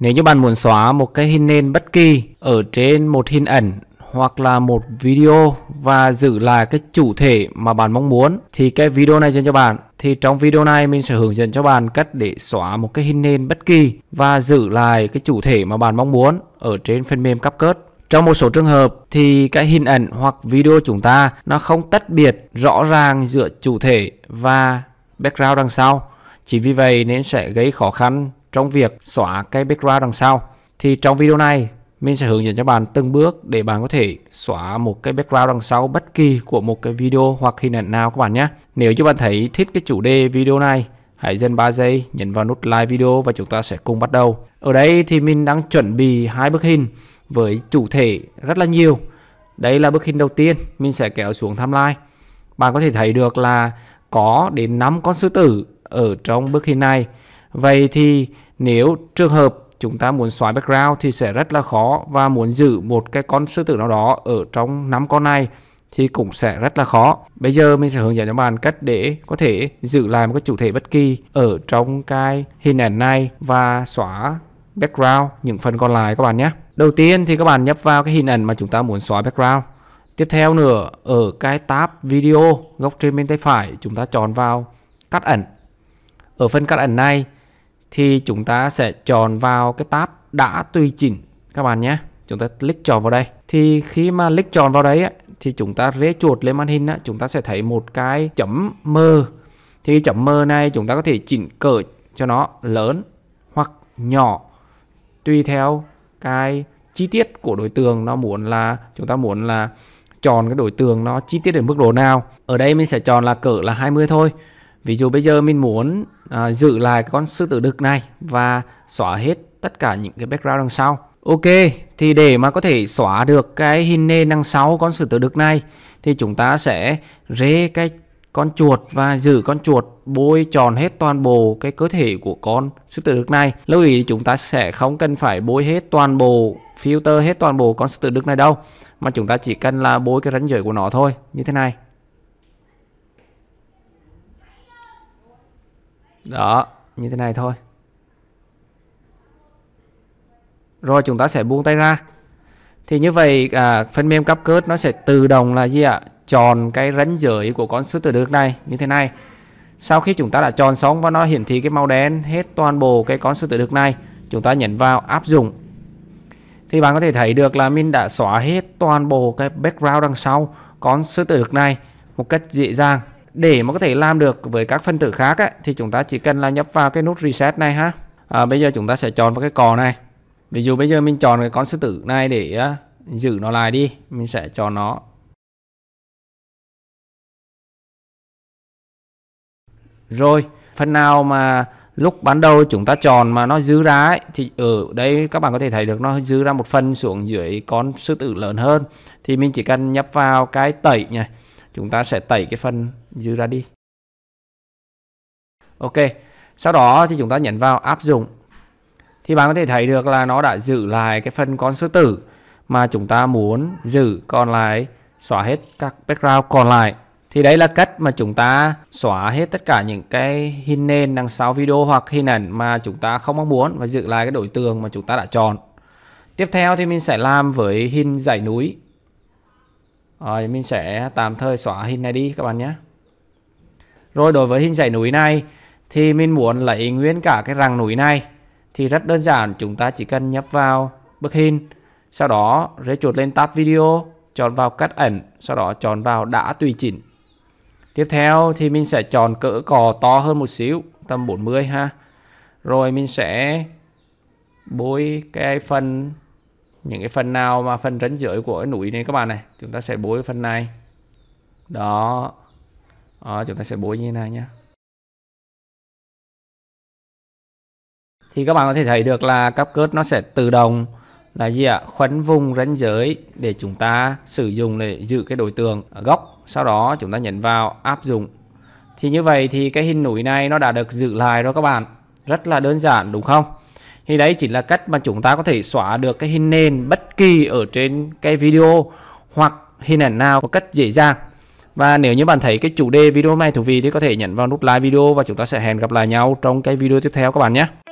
Nếu như bạn muốn xóa một cái hình nền bất kỳ ở trên một hình ảnh hoặc là một video và giữ lại cái chủ thể mà bạn mong muốn thì cái video này dành cho bạn thì trong video này mình sẽ hướng dẫn cho bạn cách để xóa một cái hình nền bất kỳ và giữ lại cái chủ thể mà bạn mong muốn ở trên phần mềm CapCut trong một số trường hợp thì cái hình ảnh hoặc video chúng ta nó không tách biệt rõ ràng giữa chủ thể và background đằng sau. Chỉ vì vậy nên sẽ gây khó khăn trong việc xóa cái background đằng sau thì trong video này mình sẽ hướng dẫn cho bạn từng bước để bạn có thể xóa một cái background đằng sau bất kỳ của một cái video hoặc hình ảnh nào các bạn nhé. Nếu như bạn thấy thích cái chủ đề video này, hãy dành 3 giây nhấn vào nút like video và chúng ta sẽ cùng bắt đầu. Ở đây thì mình đang chuẩn bị hai bức hình với chủ thể rất là nhiều. Đây là bức hình đầu tiên, mình sẽ kéo xuống timeline. Bạn có thể thấy được là có đến 5 con sư tử ở trong bức hình này. Vậy thì nếu trường hợp chúng ta muốn xóa background thì sẽ rất là khó và muốn giữ một cái con sư tử nào đó ở trong năm con này thì cũng sẽ rất là khó. Bây giờ mình sẽ hướng dẫn cho bạn cách để có thể giữ lại một cái chủ thể bất kỳ ở trong cái hình ảnh này và xóa background những phần còn lại các bạn nhé. Đầu tiên thì các bạn nhấp vào cái hình ảnh mà chúng ta muốn xóa background. Tiếp theo nữa ở cái tab video góc trên bên tay phải chúng ta chọn vào cắt ảnh. Ở phần cắt ảnh này thì chúng ta sẽ chọn vào cái tab đã tùy chỉnh các bạn nhé chúng ta click chọn vào đây thì khi mà click chọn vào đấy thì chúng ta rê chuột lên màn hình chúng ta sẽ thấy một cái chấm mờ thì chấm mờ này chúng ta có thể chỉnh cỡ cho nó lớn hoặc nhỏ tùy theo cái chi tiết của đối tượng nó muốn là chúng ta muốn là chọn cái đối tượng nó chi tiết đến mức độ nào ở đây mình sẽ chọn là cỡ là 20 thôi Ví dụ bây giờ mình muốn à, giữ lại con sư tử đực này và xóa hết tất cả những cái background đằng sau. Ok, thì để mà có thể xóa được cái hình nền đằng sau con sư tử đực này thì chúng ta sẽ rê cái con chuột và giữ con chuột bôi tròn hết toàn bộ cái cơ thể của con sư tử đực này. Lưu ý chúng ta sẽ không cần phải bôi hết toàn bộ filter hết toàn bộ con sư tử đực này đâu mà chúng ta chỉ cần là bôi cái ranh giới của nó thôi như thế này đó như thế này thôi rồi chúng ta sẽ buông tay ra thì như vậy à, phần mềm cấp cớt nó sẽ tự động là gì ạ chọn cái ranh giới của con sư tử được này như thế này sau khi chúng ta đã chọn xong và nó hiển thị cái màu đen hết toàn bộ cái con sư tử được này chúng ta nhấn vào áp dụng thì bạn có thể thấy được là mình đã xóa hết toàn bộ cái background đằng sau con sư tử được này một cách dễ dàng để mà có thể làm được với các phân tử khác ấy, thì chúng ta chỉ cần là nhấp vào cái nút reset này ha à, bây giờ chúng ta sẽ chọn vào cái cò này ví dụ bây giờ mình chọn cái con sư tử này để uh, giữ nó lại đi mình sẽ chọn nó rồi phần nào mà lúc ban đầu chúng ta chọn mà nó dư ra ấy, thì ở đây các bạn có thể thấy được nó dư ra một phần xuống dưới con sư tử lớn hơn thì mình chỉ cần nhấp vào cái tẩy này chúng ta sẽ tẩy cái phần giữ ra đi ok sau đó thì chúng ta nhấn vào áp dụng thì bạn có thể thấy được là nó đã giữ lại cái phần con sư tử mà chúng ta muốn giữ còn lại xóa hết các background còn lại thì đấy là cách mà chúng ta xóa hết tất cả những cái hình nền đằng sau video hoặc hình ảnh mà chúng ta không mong muốn và giữ lại cái đối tượng mà chúng ta đã chọn. Tiếp theo thì mình sẽ làm với hình dãy núi. Rồi mình sẽ tạm thời xóa hình này đi các bạn nhé. Rồi đối với hình dãy núi này thì mình muốn lấy nguyên cả cái rặng núi này thì rất đơn giản chúng ta chỉ cần nhấp vào bức hình sau đó rẽ chuột lên tab video chọn vào cắt ẩn sau đó chọn vào đã tùy chỉnh tiếp theo thì mình sẽ chọn cỡ cò to hơn một xíu tầm 40 ha rồi mình sẽ bôi cái phần những cái phần nào mà phần rãnh rưỡi của cái núi này các bạn này chúng ta sẽ bôi phần này đó à, chúng ta sẽ bôi như thế này nhé thì các bạn có thể thấy được là cấp cốt nó sẽ tự động là gì ạ khoanh vùng ranh giới để chúng ta sử dụng để giữ cái đối tượng ở góc sau đó chúng ta nhấn vào áp dụng thì như vậy thì cái hình núi này nó đã được giữ lại rồi các bạn rất là đơn giản đúng không thì đấy chỉ là cách mà chúng ta có thể xóa được cái hình nền bất kỳ ở trên cái video hoặc hình ảnh nào một cách dễ dàng và nếu như bạn thấy cái chủ đề video này thú vị thì có thể nhấn vào nút like video và chúng ta sẽ hẹn gặp lại nhau trong cái video tiếp theo các bạn nhé.